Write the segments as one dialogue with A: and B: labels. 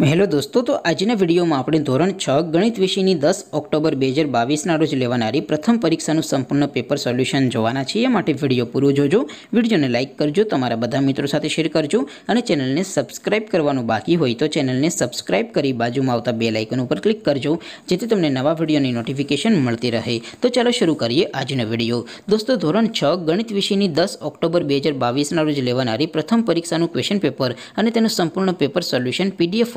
A: મહેલો દોસ્તો તો આજ ને વિડિયો માં આપડે ધોરણ 6 ગણિત વિષય ની 10 ઓક્ટોબર 2022 ના રોજ લેવાણારી પ્રથમ પરીક્ષા નું સંપૂર્ણ પેપર સોલ્યુશન જોવાના છે એ માટે વિડિયો પૂરો જોજો વિડિયોને લાઈક કરજો તમારા બધા મિત્રો સાથે શેર કરજો અને ચેનલ ને સબ્સ્ક્રાઇબ કરવાનો બાકી હોય તો ચેનલ ને સબ્સ્ક્રાઇબ કરી બાજુમાં આવતા બેલ આઇકન ઉપર ક્લિક કરજો જેથી તમને નવા વિડિયો ની નોટિફિકેશન મળતી રહે તો ચાલો શરૂ કરીએ આજ નો વિડિયો દોસ્તો ધોરણ 6 ગણિત વિષય ની 10 ઓક્ટોબર 2022 ના રોજ લેવાણારી પ્રથમ પરીક્ષા નું ક્વેશ્ચન પેપર અને તેનું સંપૂર્ણ પેપર સોલ્યુશન પીડીએફ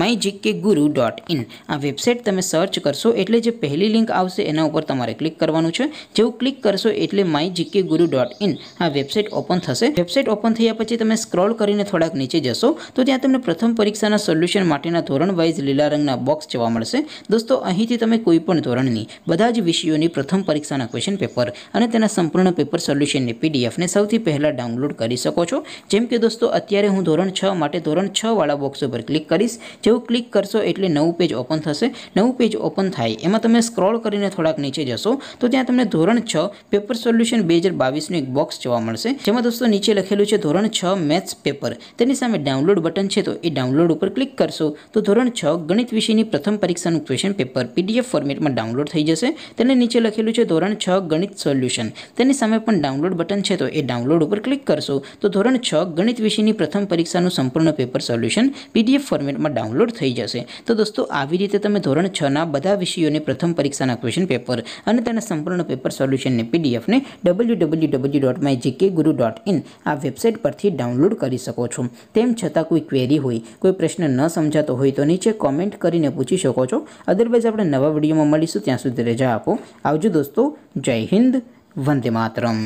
A: mygkguru.in આ વેબસાઈટ તમે સર્ચ કરશો એટલે જે પહેલી લિંક આવશે એના ઉપર તમારે ક્લિક કરવાનું છે જેઉ ક્લિક કરશો એટલે mygkguru.in આ વેબસાઈટ ઓપન થશે વેબસાઈટ ઓપન થઈયા પછી તમે સ્ક્રોલ કરીને થોડાક નીચે જશો તો ત્યાં તમને પ્રથમ પરીક્ષાના સોલ્યુશન માટેના ધોરણ વાઇઝ લીલા રંગના બોક્સ જોવા મળશે દોસ્તો અહીંથી તમે કોઈ પણ ધોરણની બધા જ વિષયોની પ્રથમ પરીક્ષાના ક્વેશ્ચન પેપર અને તેના સંપૂર્ણ પેપર સોલ્યુશન ને પીડીએફ ને સૌથી પહેલા ડાઉનલોડ કરી શકો છો જેમ કે દોસ્તો અત્યારે હું ધોરણ 6 માટે ધોરણ 6 વાળા બોક્સ પર ક્લિક કરીશ એઉ ક્લિક કરશો એટલે નવું પેજ ઓપન થશે નવું પેજ ઓપન થાય એમાં તમે સ્ક્રોલ કરીને થોડાક નીચે જશો તો ત્યાં તમને ધોરણ 6 પેપર સોલ્યુશન 2022 નું એક બોક્સ જોવા મળશે જેમ કે દોસ્તો નીચે લખેલું છે ધોરણ 6 मैथ्स પેપર તેની સામે ડાઉનલોડ બટન છે તો એ ડાઉનલોડ ઉપર ક્લિક કરશો તો ધોરણ 6 ગણિત વિષયની પ્રથમ પરીક્ષાનું ક્વેશ્ચન પેપર પીડીએફ ફોર્મેટમાં ડાઉનલોડ થઈ જશે તેની નીચે લખેલું છે ધોરણ 6 ગણિત સોલ્યુશન તેની સામે પણ ડાઉનલોડ બટન છે તો એ ડાઉનલોડ ઉપર ક્લિક કરશો તો ધોરણ 6 ગણિત વિષયની પ્રથમ પરીક્ષાનું સંપૂર્ણ પેપર સોલ્યુશન પીડીએફ ફોર્મેટમાં डाउनलोड થઈ જશે તો દોસ્તો આવી રીતે તમે ધોરણ 6 ના બધા વિષયોને પ્રથમ પરીક્ષાના ક્વેશ્ચન પેપર અને તેના સંપૂર્ણ પેપર સોલ્યુશન ને પીડીએફ ને www.mygkguru.in આ વેબસાઈટ પરથી ડાઉનલોડ કરી શકો છો તેમ છતાં કોઈ ક્વેરી હોય કોઈ પ્રશ્ન ન સમજાતો હોય તો નીચે કમેન્ટ કરીને પૂછી શકો છો અધરવાઇઝ આપણે નવા વિડિયોમાં મળીશું ત્યાં સુધી રહેજો આપો આવજો દોસ્તો જય હિન્દ વંદે માતરમ